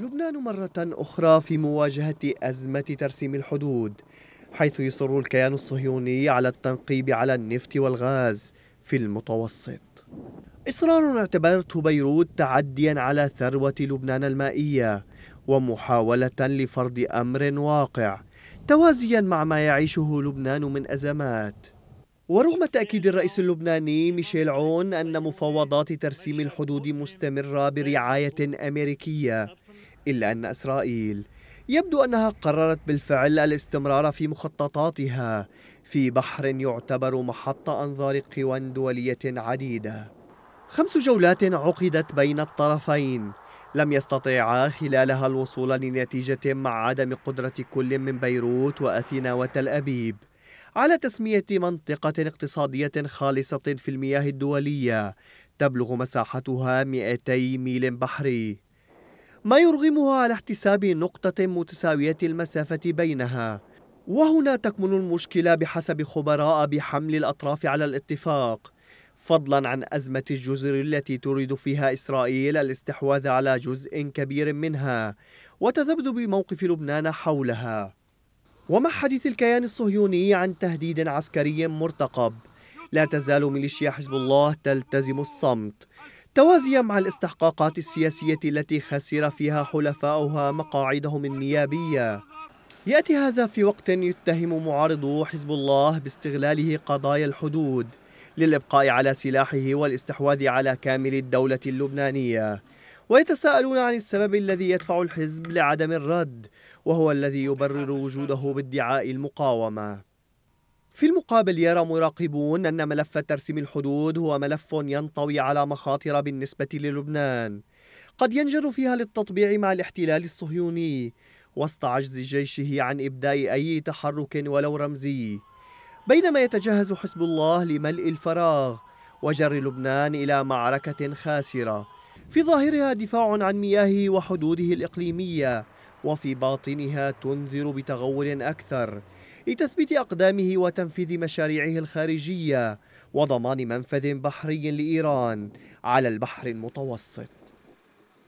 لبنان مرة أخرى في مواجهة أزمة ترسيم الحدود حيث يصر الكيان الصهيوني على التنقيب على النفط والغاز في المتوسط إصرار اعتبرته بيروت تعديا على ثروة لبنان المائية ومحاولة لفرض أمر واقع توازيا مع ما يعيشه لبنان من أزمات ورغم تأكيد الرئيس اللبناني ميشيل عون أن مفاوضات ترسيم الحدود مستمرة برعاية أمريكية إلا أن إسرائيل يبدو أنها قررت بالفعل الاستمرار في مخططاتها في بحر يعتبر محط أنظار قوى دولية عديدة خمس جولات عقدت بين الطرفين لم يستطيعا خلالها الوصول لنتيجة مع عدم قدرة كل من بيروت وأثينا وتل أبيب على تسمية منطقة اقتصادية خالصة في المياه الدولية تبلغ مساحتها 200 ميل بحري ما يرغمها على احتساب نقطة متساوية المسافة بينها وهنا تكمن المشكلة بحسب خبراء بحمل الأطراف على الاتفاق فضلا عن أزمة الجزر التي تريد فيها إسرائيل الاستحواذ على جزء كبير منها وتذبذب موقف لبنان حولها ومع حديث الكيان الصهيوني عن تهديد عسكري مرتقب لا تزال ميليشيا حزب الله تلتزم الصمت توازيا مع الاستحقاقات السياسية التي خسر فيها حلفاؤها مقاعدهم النيابية يأتي هذا في وقت يتهم معارضو حزب الله باستغلاله قضايا الحدود للإبقاء على سلاحه والاستحواذ على كامل الدولة اللبنانية ويتساءلون عن السبب الذي يدفع الحزب لعدم الرد وهو الذي يبرر وجوده بادعاء المقاومة في المقابل يرى مراقبون أن ملف ترسيم الحدود هو ملف ينطوي على مخاطر بالنسبة للبنان قد ينجر فيها للتطبيع مع الاحتلال الصهيوني وسط عجز جيشه عن إبداء أي تحرك ولو رمزي بينما يتجهز حزب الله لملء الفراغ وجر لبنان إلى معركة خاسرة في ظاهرها دفاع عن مياهه وحدوده الإقليمية وفي باطنها تنذر بتغول أكثر لتثبيت أقدامه وتنفيذ مشاريعه الخارجية وضمان منفذ بحري لإيران على البحر المتوسط